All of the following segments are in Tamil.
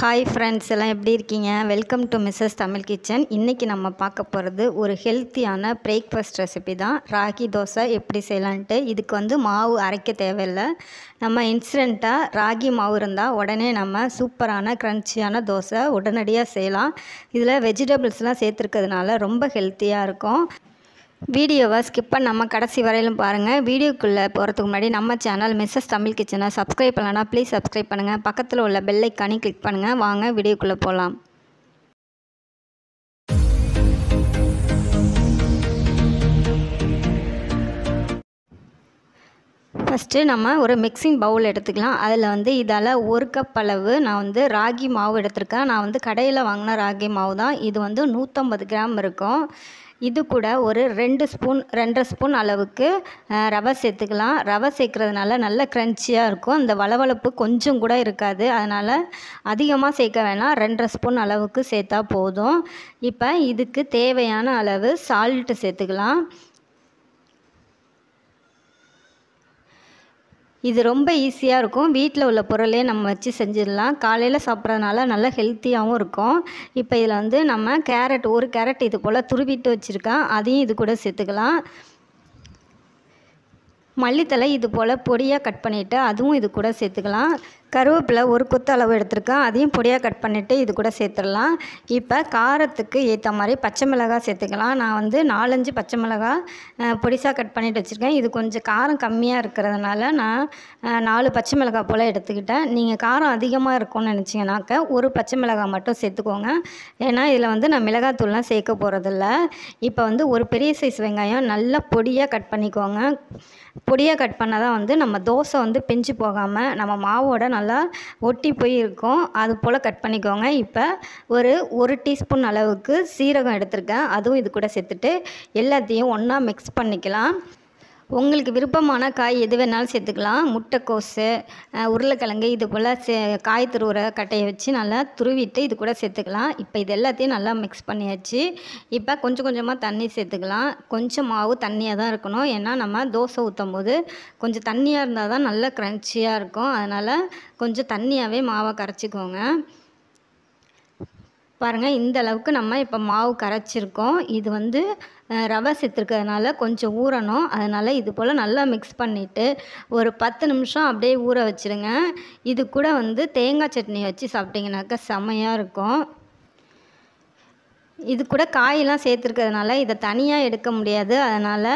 ஹாய் ஃப்ரெண்ட்ஸ் எல்லாம் எப்படி இருக்கீங்க welcome to Mrs Tamil kitchen இன்றைக்கி நம்ம பார்க்க போகிறது ஒரு ஹெல்த்தியான பிரேக்ஃபாஸ்ட் ரெசிபி தான் ராகி தோசை எப்படி செய்யலான்ட்டு இதுக்கு வந்து மாவு அரைக்க தேவையில்லை நம்ம இன்ஸ்டண்ட்டாக ராகி மாவு இருந்தால் உடனே நம்ம சூப்பரான க்ரன்ச்சியான தோசை உடனடியாக செய்யலாம் இதில் வெஜிடபிள்ஸ்லாம் சேர்த்துருக்கிறதுனால ரொம்ப ஹெல்த்தியாக இருக்கும் வீடியோவை ஸ்கிப் பண்ணாமல் கடைசி வரையிலும் பாருங்கள் வீடியோக்குள்ளே போகிறதுக்கு முன்னாடி நம்ம சேனல் மிஸ்ஸஸ் தமிழ் கிச்சனை சப்ஸ்கிரைப் பண்ணலன்னா ப்ளீஸ் சப்ஸ்கிரைப் பண்ணுங்கள் பக்கத்தில் உள்ள பெல்லைக்கானே கிளிக் பண்ணுங்கள் வாங்க வீடியோக்குள்ளே போகலாம் ஃபஸ்ட்டு நம்ம ஒரு மிக்சிங் பவுல் எடுத்துக்கலாம் அதில் வந்து இதால் ஒரு கப் அளவு நான் வந்து ராகி மாவு எடுத்திருக்கேன் நான் வந்து கடையில் வாங்கின ராகி மாவு தான் இது வந்து நூற்றம்பது கிராம் இருக்கும் இது கூட ஒரு ரெண்டு ஸ்பூன் ரெண்டரை ஸ்பூன் அளவுக்கு ரவை சேர்த்துக்கலாம் ரவை சேர்க்குறதுனால நல்ல க்ரன்ச்சியாக இருக்கும் அந்த வளவளப்பு கொஞ்சம் கூட இருக்காது அதனால் அதிகமாக சேர்க்க வேணாம் ரெண்டரை ஸ்பூன் அளவுக்கு சேர்த்தா போதும் இப்போ இதுக்கு தேவையான அளவு சால்ட்டு சேர்த்துக்கலாம் இது ரொம்ப ஈஸியாக இருக்கும் வீட்டில் உள்ள பொருளே நம்ம வச்சு செஞ்சிடலாம் காலையில் சாப்பிட்றதுனால நல்லா ஹெல்த்தியாகவும் இருக்கும் இப்போ இதில் வந்து நம்ம கேரட் ஒரு கேரட் இது போல் துருவிட்டு வச்சுருக்கேன் அதையும் இது கூட சேர்த்துக்கலாம் மல்லித்தலை இது போல் பொடியாக கட் பண்ணிவிட்டு அதுவும் இது கூட சேர்த்துக்கலாம் கருவேப்பிலை ஒரு கொத்து அளவு எடுத்திருக்கேன் அதையும் பொடியாக கட் பண்ணிவிட்டு இது கூட சேர்த்துடலாம் இப்போ காரத்துக்கு ஏற்ற மாதிரி பச்சை மிளகாய் சேர்த்துக்கலாம் நான் வந்து நாலஞ்சு பச்சை மிளகாய் பொடிசாக கட் பண்ணிட்டு வச்சுருக்கேன் இது கொஞ்சம் காரம் கம்மியாக இருக்கிறதுனால நான் நாலு பச்சை மிளகாய் போல் எடுத்துக்கிட்டேன் நீங்கள் காரம் அதிகமாக இருக்கும்னு நினச்சிங்கனாக்க ஒரு பச்சை மிளகாய் மட்டும் சேர்த்துக்கோங்க ஏன்னா இதில் வந்து நான் மிளகாத்தூள்லாம் சேர்க்க போகிறதில்ல இப்போ வந்து ஒரு பெரிய சைஸ் வெங்காயம் நல்லா பொடியாக கட் பண்ணிக்கோங்க பொடியாக கட் பண்ணால் தான் வந்து நம்ம தோசை வந்து பிஞ்சு போகாமல் நம்ம மாவோட நல்லா ஒட்டி போய் இருக்கும் அது போல் கட் பண்ணிக்கோங்க இப்போ ஒரு ஒரு டீஸ்பூன் அளவுக்கு சீரகம் எடுத்திருக்கேன் அதுவும் இது கூட சேர்த்துட்டு எல்லாத்தையும் ஒன்றா மிக்ஸ் பண்ணிக்கலாம் உங்களுக்கு விருப்பமான காய் எது வேணாலும் சேர்த்துக்கலாம் முட்டைக்கோஸு உருளைக்கிழங்கு இது போல் சே காய் துருவுற கட்டையை வச்சு நல்லா துருவிட்டு இது கூட சேர்த்துக்கலாம் இப்போ இது எல்லாத்தையும் நல்லா மிக்ஸ் பண்ணியாச்சு இப்போ கொஞ்சம் கொஞ்சமாக தண்ணி சேர்த்துக்கலாம் கொஞ்சம் மாவு தண்ணியாக தான் இருக்கணும் ஏன்னா நம்ம தோசை ஊற்றும் போது கொஞ்சம் தண்ணியாக இருந்தால் தான் நல்லா க்ரன்ச்சியாக இருக்கும் அதனால் கொஞ்சம் தண்ணியாகவே மாவை கரைச்சிக்கோங்க பாருங்கள் இந்த அளவுக்கு நம்ம இப்போ மாவு கரைச்சிருக்கோம் இது வந்து ரவை செத்துருக்கிறதுனால கொஞ்சம் ஊறணும் அதனால் இது போல் நல்லா மிக்ஸ் பண்ணிவிட்டு ஒரு பத்து நிமிஷம் அப்படியே ஊற வச்சுருங்க இது கூட வந்து தேங்காய் சட்னி வச்சு சாப்பிட்டிங்கனாக்கா செமையாக இருக்கும் இது கூட காயெல்லாம் சேர்த்துருக்கிறதுனால இதை தனியாக எடுக்க முடியாது அதனால்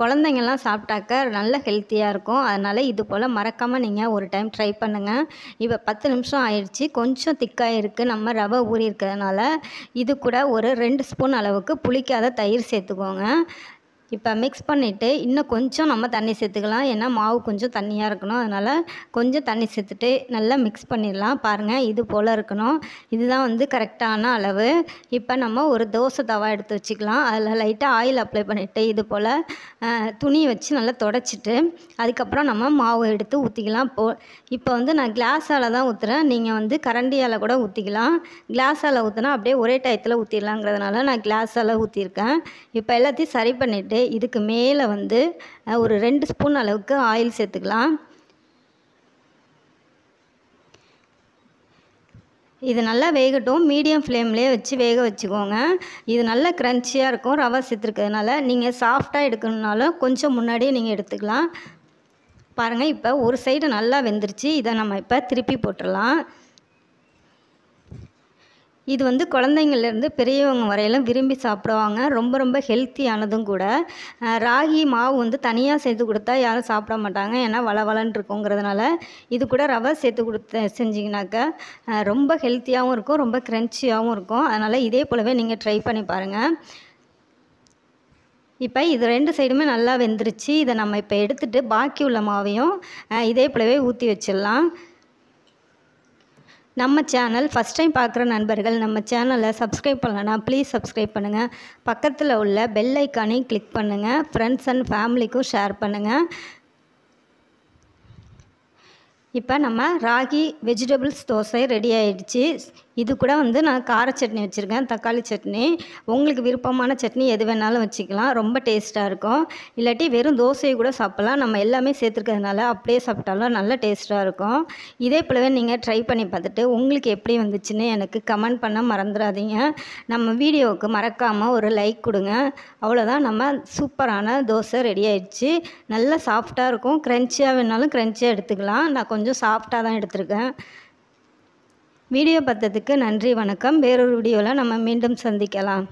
குழந்தைங்கள்லாம் சாப்பிட்டாக்க நல்ல ஹெல்த்தியாக இருக்கும் அதனால் இது போல் மறக்காமல் நீங்கள் ஒரு டைம் ட்ரை பண்ணுங்கள் இப்போ பத்து நிமிஷம் ஆயிடுச்சு கொஞ்சம் திக்காக இருக்குது நம்ம ரவை ஊறி இருக்கிறதுனால இது கூட ஒரு ரெண்டு ஸ்பூன் அளவுக்கு புளிக்காத தயிர் சேர்த்துக்கோங்க இப்போ மிக்ஸ் பண்ணிவிட்டு இன்னும் கொஞ்சம் நம்ம தண்ணி சேர்த்துக்கலாம் ஏன்னா மாவு கொஞ்சம் தண்ணியாக இருக்கணும் அதனால் கொஞ்சம் தண்ணி சேர்த்துட்டு நல்லா மிக்ஸ் பண்ணிடலாம் பாருங்கள் இது போல் இருக்கணும் இதுதான் வந்து கரெக்டான அளவு இப்போ நம்ம ஒரு தோசை தவா எடுத்து வச்சுக்கலாம் அதில் லைட்டாக ஆயில் அப்ளை பண்ணிவிட்டு இது போல் துணியை வச்சு நல்லா தொடச்சிட்டு அதுக்கப்புறம் நம்ம மாவு எடுத்து ஊற்றிக்கலாம் போ இப்போ வந்து நான் கிளாஸால் தான் ஊற்றுறேன் நீங்கள் வந்து கரண்டியால் கூட ஊற்றிக்கலாம் கிளாஸால் ஊற்றினா அப்படியே ஒரே டயத்தில் ஊற்றிடலாங்கிறதுனால நான் கிளாஸால் ஊற்றிருக்கேன் இப்போ எல்லாத்தையும் சரி பண்ணிவிட்டு சேர்த்துட்டு இதுக்கு மேலே வந்து ஒரு ரெண்டு ஸ்பூன் அளவுக்கு ஆயில் சேர்த்துக்கலாம் இது நல்லா வேகட்டும் மீடியம் ஃப்ளேம்லேயே வச்சு வேக வச்சுக்கோங்க இது நல்லா க்ரன்ச்சியாக இருக்கும் ரவை சேர்த்துருக்கிறதுனால நீங்கள் சாஃப்டாக எடுக்கணுனாலும் கொஞ்சம் முன்னாடியே நீங்கள் எடுத்துக்கலாம் பாருங்கள் இப்போ ஒரு சைடு நல்லா வெந்துருச்சு இதை நம்ம இப்போ திருப்பி போட்டுடலாம் இது வந்து குழந்தைங்கள்லேருந்து பெரியவங்க வரையிலும் விரும்பி சாப்பிடுவாங்க ரொம்ப ரொம்ப ஹெல்த்தியானதும் கூட ராகி மாவு வந்து தனியாக சேர்த்து கொடுத்தா யாரும் சாப்பிட மாட்டாங்க ஏன்னா வள இருக்குங்கிறதுனால இது கூட ரவை சேர்த்து கொடுத்து செஞ்சிங்கனாக்கா ரொம்ப ஹெல்த்தியாகவும் இருக்கும் ரொம்ப க்ரன்ச்சியாகவும் இருக்கும் அதனால் இதே போலவே நீங்கள் ட்ரை பண்ணி பாருங்கள் இப்போ இது ரெண்டு சைடுமே நல்லா வெந்துருச்சு இதை நம்ம இப்போ எடுத்துகிட்டு பாக்கி உள்ள மாவையும் இதே போலவே ஊற்றி வச்சிடலாம் நம்ம சேனல் ஃபஸ்ட் டைம் பார்க்குற நண்பர்கள் நம்ம சேனலை சப்ஸ்கிரைப் பண்ணலன்னா ப்ளீஸ் சப்ஸ்கிரைப் பண்ணுங்கள் பக்கத்தில் உள்ள பெல் ஐக்கானையும் கிளிக் பண்ணுங்கள் ஃப்ரெண்ட்ஸ் அண்ட் ஃபேமிலிக்கும் ஷேர் பண்ணுங்கள் இப்போ நம்ம ராகி வெஜிடபிள்ஸ் தோசை ரெடி ஆகிடுச்சி இது கூட வந்து நான் கார சட்னி வச்சுருக்கேன் தக்காளி சட்னி உங்களுக்கு விருப்பமான சட்னி எது வேணாலும் வச்சுக்கலாம் ரொம்ப டேஸ்ட்டாக இருக்கும் இல்லாட்டி வெறும் தோசையை கூட சாப்பிட்லாம் நம்ம எல்லாமே சேர்த்துருக்கிறதுனால அப்படியே சாப்பிட்டாலும் நல்ல டேஸ்ட்டாக இருக்கும் இதே போலவே நீங்கள் ட்ரை பண்ணி பார்த்துட்டு உங்களுக்கு எப்படி வந்துச்சுன்னு எனக்கு கமெண்ட் பண்ண மறந்துடாதீங்க நம்ம வீடியோவுக்கு மறக்காமல் ஒரு லைக் கொடுங்க அவ்வளோதான் நம்ம சூப்பரான தோசை ரெடி ஆயிடுச்சு நல்லா சாஃப்டாக இருக்கும் க்ரன்ச்சியாக வேணாலும் க்ரன்ச்சியாக எடுத்துக்கலாம் நான் கொஞ்சம் சாஃப்டாக தான் எடுத்திருக்கேன் வீடியோ பார்த்ததுக்கு நன்றி வணக்கம் வேறொரு வீடியோவில் நம்ம மீண்டும் சந்திக்கலாம்